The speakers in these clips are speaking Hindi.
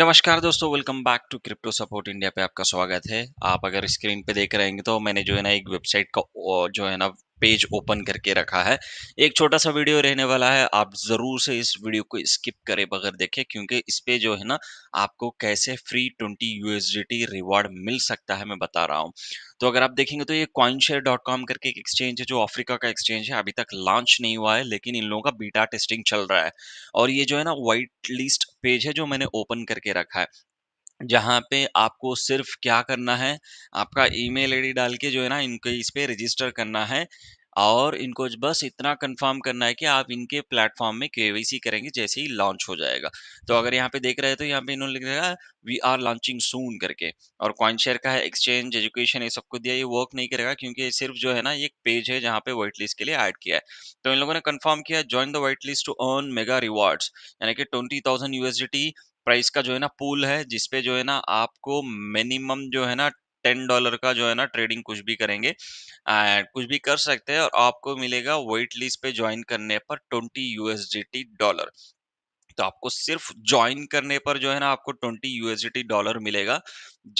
नमस्कार दोस्तों welcome back to crypto support India पे आपका स्वागत है आप अगर स्क्रीन पे देख रहे हैं तो मैंने जो है ना एक वेबसाइट का जो है ना पेज ओपन करके रखा है एक छोटा सा वीडियो रहने वाला है आप ज़रूर से इस वीडियो को स्किप करें बगैर देखें क्योंकि इस पे जो है ना आपको कैसे फ्री ट्वेंटी यूएसडी रिवार्ड मिल सकता है मैं बता रहा हूँ तो अगर आप देखेंगे तो ये कॉइनशेयर डॉट कॉम करके एक एक्सचेंज है जो अफ्रीका का एक्सचेंज है अभी तक लॉन्च नहीं हुआ है लेकिन इन लोगों का बीटा टेस्टिंग चल रहा है और ये जो है ना व्हाइट लिस्ट पेज है जो मैंने ओपन करके रखा है जहाँ पे आपको सिर्फ़ क्या करना है, आपका ईमेल आईडी डाल के जो है ना इनके इस पर रजिस्टर करना है और इनको बस इतना कंफ़र्म करना है कि आप इनके प्लेटफ़ॉर्म में केवाईसी करेंगे जैसे ही लॉन्च हो जाएगा। तो अगर यहाँ पे देख रहे हैं तो यहाँ पे इन्होंने लिख दिया वी आर लॉन्चिंग सून करके और शेयर का है एक्सचेंज, एजुकेशन ये सबको दिया ये वर्क नहीं करेगा क्योंकि ये सिर्फ़ जो है ना एक पेज है जहाँ पे व्हाइट लिस्ट के लिए ऐड किया है। तो इन लोगों ने कन्फर्म किया join the white list to earn mega rewards यानी कि थाउजेंड यूएसडीटी प्राइस का जो है ना पूल है जिसपे जो है ना आपको मिनिमम जो है ना टेन डॉलर का जो है ना ट्रेडिंग कुछ भी करेंगे एंड कुछ भी कर सकते हैं और आपको मिलेगा वेट लिस्ट पे ज्वाइन करने पर ट्वेंटी यूएसडीटी डॉलर तो आपको सिर्फ ज्वाइन करने पर जो है ना आपको ट्वेंटी यूएसडीटी डॉलर मिलेगा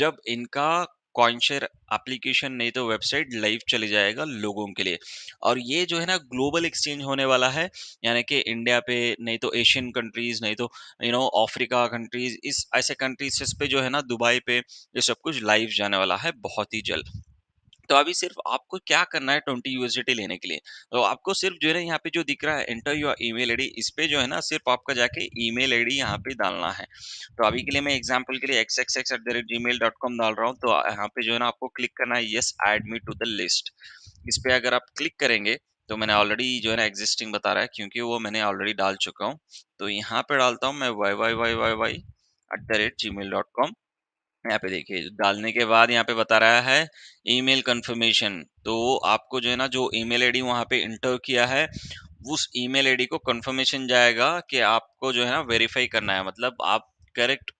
जब इनका कॉइनशेयर एप्लीकेशन नहीं तो वेबसाइट लाइव चले जाएगा लोगों के लिए और ये जो है ना ग्लोबल एक्सचेंज होने वाला है यानी कि इंडिया पे नहीं तो एशियन कंट्रीज नहीं तो यू नो अफ्रीका कंट्रीज इस ऐसे कंट्रीज पे जो है ना दुबई पे ये सब कुछ लाइव जाने वाला है बहुत ही जल्द तो अभी सिर्फ आपको क्या करना है ट्वेंटी यूएसडी लेने के लिए तो आपको सिर्फ जो है ना यहाँ पे जो दिख रहा है एंटर योर ईमेल आईडी इस पे जो है ना सिर्फ आपका जाके ईमेल आईडी यहाँ पे डालना है तो अभी के लिए मैं एग्जाम्पल के लिए X X X at the rate Gmail dot com डाल रहा हूँ तो यहाँ पे जो है ना आपको क्लिक करना है yes add me to the list इस पे अगर आप क्लिक करेंगे तो मैंने ऑलरेडी जो है ना एग्जिस्टिंग बता रहा है क्योंकि वो मैंने ऑलरेडी डाल चुका हूँ तो यहाँ पे डालता हूँ मैं Y Y Y Y Y at the rate Gmail dot com यहाँ पे देखिए डालने के बाद यहाँ पे बता रहा है ईमेल कंफर्मेशन तो आपको जो है ना जो ईमेल आईडी वहाँ पे इंटर किया है उस ईमेल आईडी को कंफर्मेशन जाएगा कि आपको जो है ना वेरीफाई करना है मतलब आप करेक्ट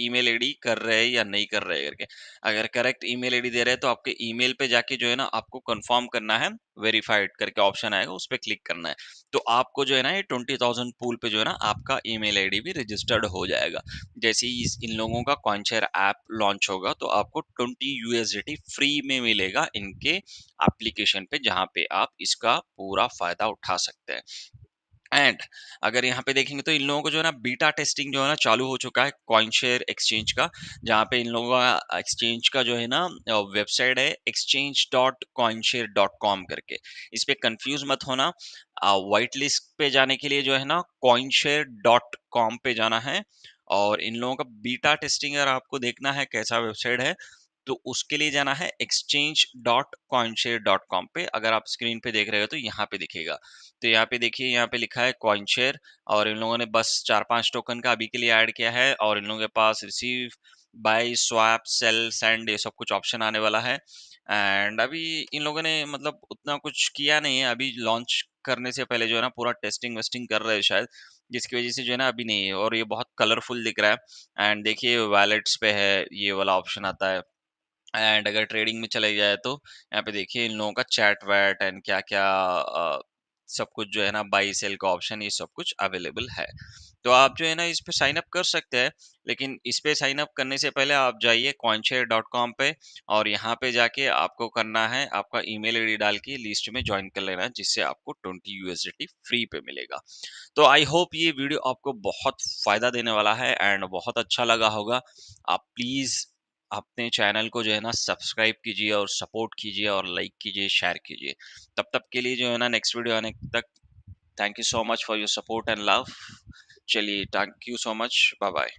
ईमेल आईडी कर रहे हैं या नहीं कर रहे करके अगर करेक्ट ईमेल आईडी दे रहे हैं तो आपके ईमेल पे जाके जो है ना आपको कंफर्म करना है वेरीफाइड करके ऑप्शन आएगा उस पर क्लिक करना है तो आपको जो है ना ये ट्वेंटी थाउजेंड पूल पे जो है ना आपका ईमेल आईडी भी रजिस्टर्ड हो जाएगा जैसे ही इन लोगों का कॉन्शेयर ऐप लॉन्च होगा तो आपको ट्वेंटी यूएसडी फ्री में मिलेगा इनके एप्लीकेशन पे जहाँ पे आप इसका पूरा फायदा उठा सकते हैं एंड अगर यहाँ पे देखेंगे तो इन लोगों को जो है ना बीटा टेस्टिंग जो है ना चालू हो चुका है कॉइन शेयर एक्सचेंज का जहाँ पे इन लोगों का एक्सचेंज का जो है ना वेबसाइट है exchange dot coin share dot com करके इस पर कन्फ्यूज मत होना वाइट लिस्ट पे जाने के लिए जो है ना कॉइन शेयर डॉट कॉम पे जाना है और इन लोगों का बीटा टेस्टिंग अगर आपको देखना है कैसा वेबसाइट है तो उसके लिए जाना है exchange dot coin share dot com पे अगर आप स्क्रीन पे देख रहे हो तो यहाँ पे दिखेगा तो यहाँ पे देखिए यहाँ पे लिखा है शेयर और इन लोगों ने बस चार पांच टोकन का अभी के लिए ऐड किया है और इन लोगों के पास receive buy swap sell send ये सब कुछ ऑप्शन आने वाला है एंड अभी इन लोगों ने मतलब उतना कुछ किया नहीं है अभी लॉन्च करने से पहले जो है ना पूरा टेस्टिंग वेस्टिंग कर रहे हैं शायद जिसकी वजह से जो है ना अभी नहीं है और ये बहुत कलरफुल दिख रहा है एंड देखिए वैलेट्स पे है ये वाला ऑप्शन आता है एंड अगर ट्रेडिंग में चले जाए तो यहाँ पे देखिए इन लोगों का चैट वैट एंड क्या क्या आ, सब कुछ जो है ना बाई सेल का ऑप्शन ये सब कुछ अवेलेबल है तो आप जो है ना इस पे साइन अप कर सकते हैं लेकिन इस पे साइन अप करने से पहले आप जाइए कॉइनशेयर डॉट कॉम पर और यहाँ पे जाके आपको करना है आपका ईमेल आईडी डाल के लिस्ट में ज्वाइन कर लेना है जिससे आपको ट्वेंटी यूएसडी फ्री पे मिलेगा तो आई होप ये वीडियो आपको बहुत फ़ायदा देने वाला है एंड बहुत अच्छा लगा होगा आप प्लीज़ अपने चैनल को जो है ना सब्सक्राइब कीजिए और सपोर्ट कीजिए और लाइक कीजिए शेयर कीजिए तब तक के लिए जो है ना नेक्स्ट वीडियो आने तक thank you so much for your support and love चलिए thank you so much bye bye